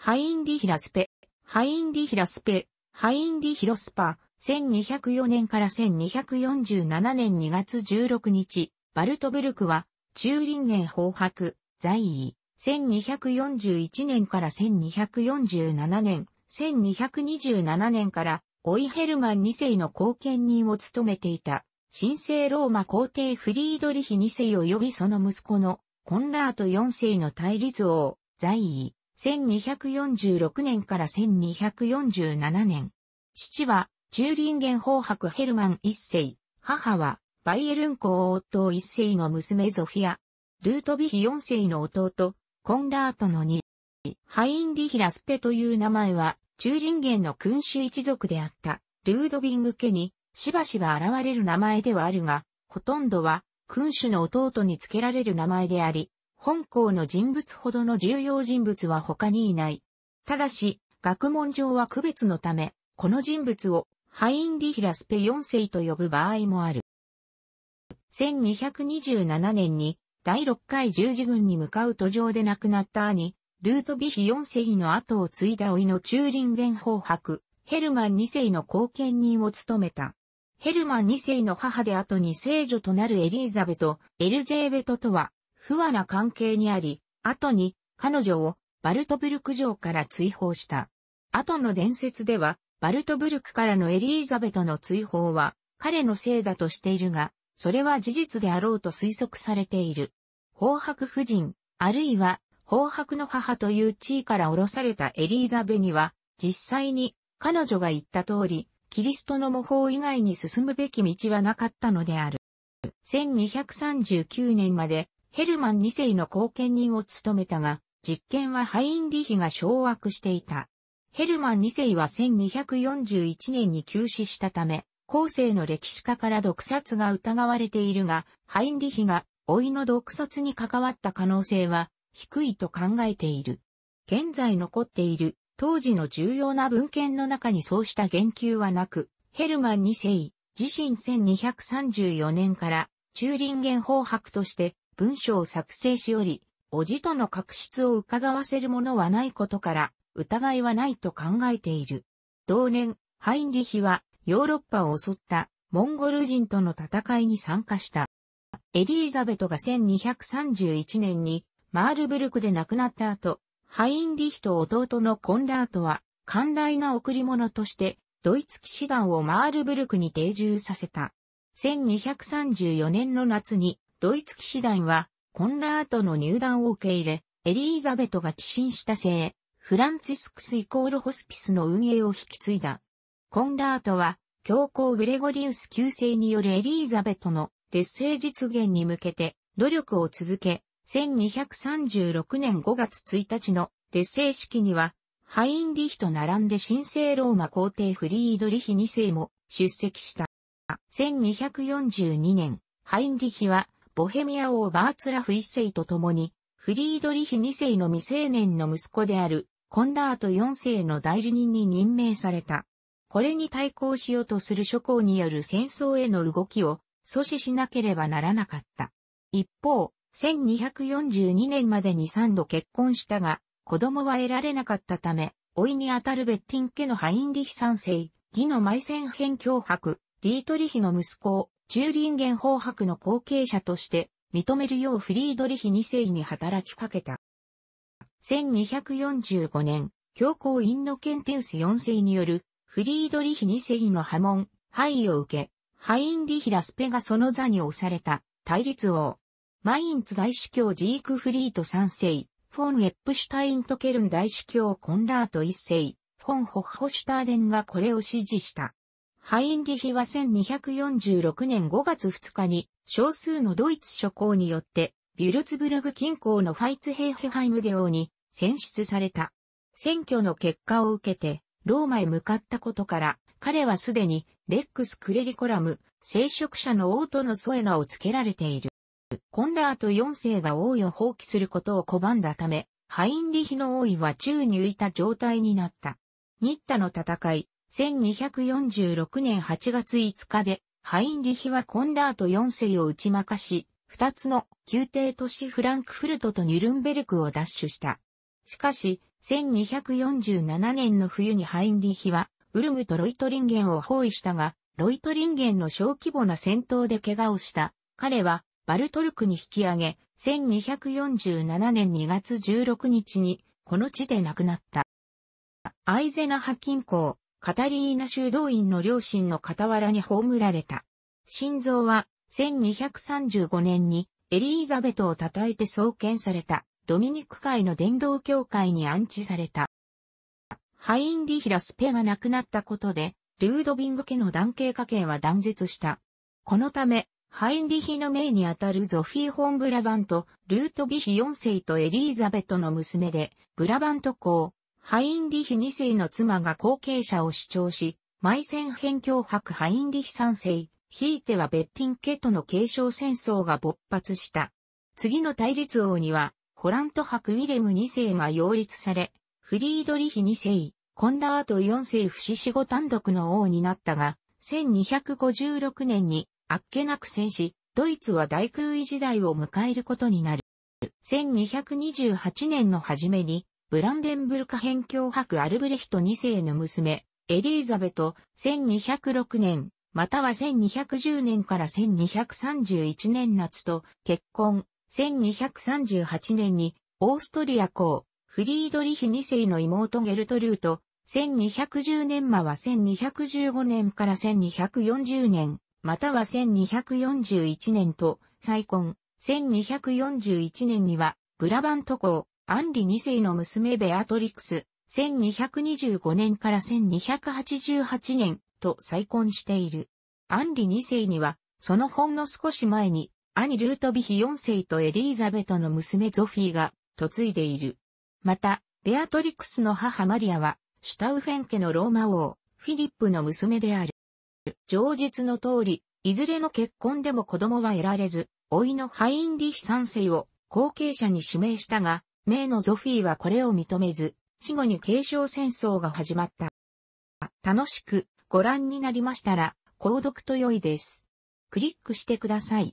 ハインディヒラスペ、ハインディヒラスペ、ハインディヒロスパ、1204年から1247年2月16日、バルトベルクは、中林年法白、在位、1241年から1247年、1227年から、オイヘルマン2世の後見人を務めていた、神聖ローマ皇帝フリードリヒ2世及びその息子の、コンラート4世の対立王、在位、1246年から1247年。父は、中林元法白ヘルマン一世。母は、バイエルン公王党一世の娘ゾフィア。ルートビヒ四世の弟、コンラートの二。ハインリヒ・ラスペという名前は、中林ンの君主一族であった、ルードビング家に、しばしば現れる名前ではあるが、ほとんどは、君主の弟に付けられる名前であり、本校の人物ほどの重要人物は他にいない。ただし、学問上は区別のため、この人物をハインリヒラスペ4世と呼ぶ場合もある。1227年に第6回十字軍に向かう途上で亡くなった兄、ルートビヒ4世の後を継いだ老いのチューリンゲン法伯、ヘルマン2世の後見人を務めた。ヘルマン2世の母で後に聖女となるエリーザベト、エルジェーベトとは、不和な関係にあり、後に彼女をバルトブルク城から追放した。後の伝説では、バルトブルクからのエリーザベトの追放は彼のせいだとしているが、それは事実であろうと推測されている。宝白夫人、あるいは宝白の母という地位から降ろされたエリーザベには、実際に彼女が言った通り、キリストの模倣以外に進むべき道はなかったのである。1239年までヘルマン2世の後見人を務めたが、実権はハインリヒが掌握していた。ヘルマン2世は1241年に急死したため、後世の歴史家から毒殺が疑われているが、ハインリヒが、老いの毒殺に関わった可能性は、低いと考えている。現在残っている、当時の重要な文献の中にそうした言及はなく、ヘルマン2世、自身1234年から、中林元法白として、文章を作成しおり、おじとの確執を伺わせるものはないことから、疑いはないと考えている。同年、ハインリヒはヨーロッパを襲ったモンゴル人との戦いに参加した。エリーザベトが1231年にマールブルクで亡くなった後、ハインリヒと弟のコンラートは寛大な贈り物としてドイツ騎士団をマールブルクに定住させた。1234年の夏にドイツ騎士団は、コンラートの入団を受け入れ、エリーザベトが寄進した生、フランツィスクスイコールホスピスの運営を引き継いだ。コンラートは、教皇グレゴリウス旧姓によるエリーザベトの劣勢実現に向けて努力を続け、1236年5月1日の劣勢式には、ハインリヒと並んで神聖ローマ皇帝フリードリヒ2世も出席した。1242年、ハインリヒはボヘミア王バーツラフ一世と共に、フリードリヒ二世の未成年の息子である、コンラート四世の代理人に任命された。これに対抗しようとする諸侯による戦争への動きを阻止しなければならなかった。一方、1242年までに3度結婚したが、子供は得られなかったため、老いにあたるベッティン家のハインリヒ三世、義の埋戦編脅迫、ディートリヒの息子をチューリンゲン法博の後継者として認めるようフリードリヒ2世に働きかけた。1245年、教皇インノケンテウス4世によるフリードリヒ2世の波紋、敗位を受け、ハインリヒ・ラスペがその座に押された対立王。マインツ大司教ジークフリート3世、フォン・エップシュタイントケルン大司教コンラート1世、フォン・ホッホシュターデンがこれを支持した。ハインリヒは1246年5月2日に少数のドイツ諸侯によってビュルツブルグ近郊のファイツヘイフハイムデ王に選出された。選挙の結果を受けてローマへ向かったことから彼はすでにレックス・クレリコラム、聖職者の王との添え名を付けられている。コンラート4世が王位を放棄することを拒んだため、ハインリヒの王位は宙に浮いた状態になった。ニッタの戦い、1246年8月5日で、ハインリヒはコンラート4世を打ち負かし、二つの宮廷都市フランクフルトとニュルンベルクを奪取した。しかし、1247年の冬にハインリヒは、ウルムとロイトリンゲンを包囲したが、ロイトリンゲンの小規模な戦闘で怪我をした。彼は、バルトルクに引き上げ、1247年2月16日に、この地で亡くなった。アイゼナハ近郊、カタリーナ修道院の両親の傍らに葬られた。心臓は、1235年にエリーザベトを称えて創建された、ドミニク会の伝道教会に安置された。ハインリヒラスペが亡くなったことで、ルードビング家の男系家系は断絶した。このため、ハインリヒの命にあたるゾフィー・ホン・ブラバント、ルート・ビヒ4世とエリーザベトの娘で、ブラバント公、ハインリヒ2世の妻が後継者を主張し、埋戦辺境白ハインリヒ3世、ひいてはベッティン家との継承戦争が勃発した。次の対立王には、ホラント博ウィレム2世が擁立され、フリードリヒ2世、コンラート4世不死死後単独の王になったが、1256年にあっけなく戦死、ドイツは大空位時代を迎えることになる。1228年の初めにブランデンブルカ辺境博アルブレヒト2世の娘、エリーザベト、1206年、または1210年から1231年夏と結婚、1238年にオーストリア公、フリードリヒ2世の妹ゲルトルート、1210年間は1215年から1240年、または1241年と再婚、1241年にはブラバント公、アンリ2世の娘ベアトリクス、1225年から1288年と再婚している。アンリ2世には、そのほんの少し前に、兄ルートビヒ4世とエリーザベトの娘ゾフィーが嫁いでいる。また、ベアトリクスの母マリアは、シュタウフェン家のローマ王、フィリップの娘である。上述の通り、いずれの結婚でも子供は得られず、老いのハインリヒ3世を後継者に指名したが、名のゾフィーはこれを認めず、死後に継承戦争が始まった。楽しくご覧になりましたら、購読と良いです。クリックしてください。